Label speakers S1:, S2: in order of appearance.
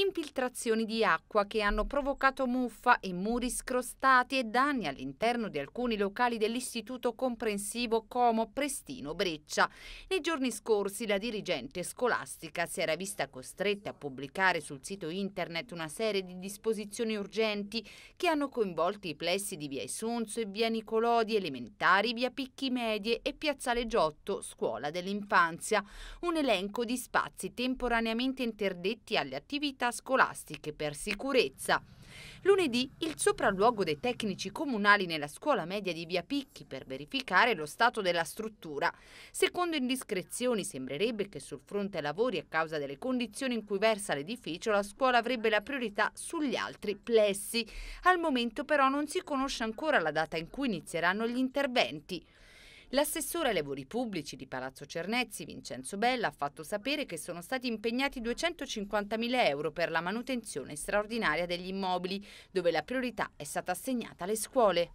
S1: infiltrazioni di acqua che hanno provocato muffa e muri scrostati e danni all'interno di alcuni locali dell'Istituto Comprensivo Como Prestino Breccia. Nei giorni scorsi la dirigente scolastica si era vista costretta a pubblicare sul sito internet una serie di disposizioni urgenti che hanno coinvolto i plessi di via Isunzo e via Nicolodi elementari, via Picchi Medie e piazzale Giotto, scuola dell'infanzia. Un elenco di spazi temporaneamente interdetti alle attività attività scolastiche per sicurezza. Lunedì il sopralluogo dei tecnici comunali nella scuola media di Via Picchi per verificare lo stato della struttura. Secondo indiscrezioni sembrerebbe che sul fronte lavori a causa delle condizioni in cui versa l'edificio la scuola avrebbe la priorità sugli altri plessi. Al momento però non si conosce ancora la data in cui inizieranno gli interventi. L'assessore ai lavori pubblici di Palazzo Cernezzi, Vincenzo Bella, ha fatto sapere che sono stati impegnati 250.000 euro per la manutenzione straordinaria degli immobili, dove la priorità è stata assegnata alle scuole.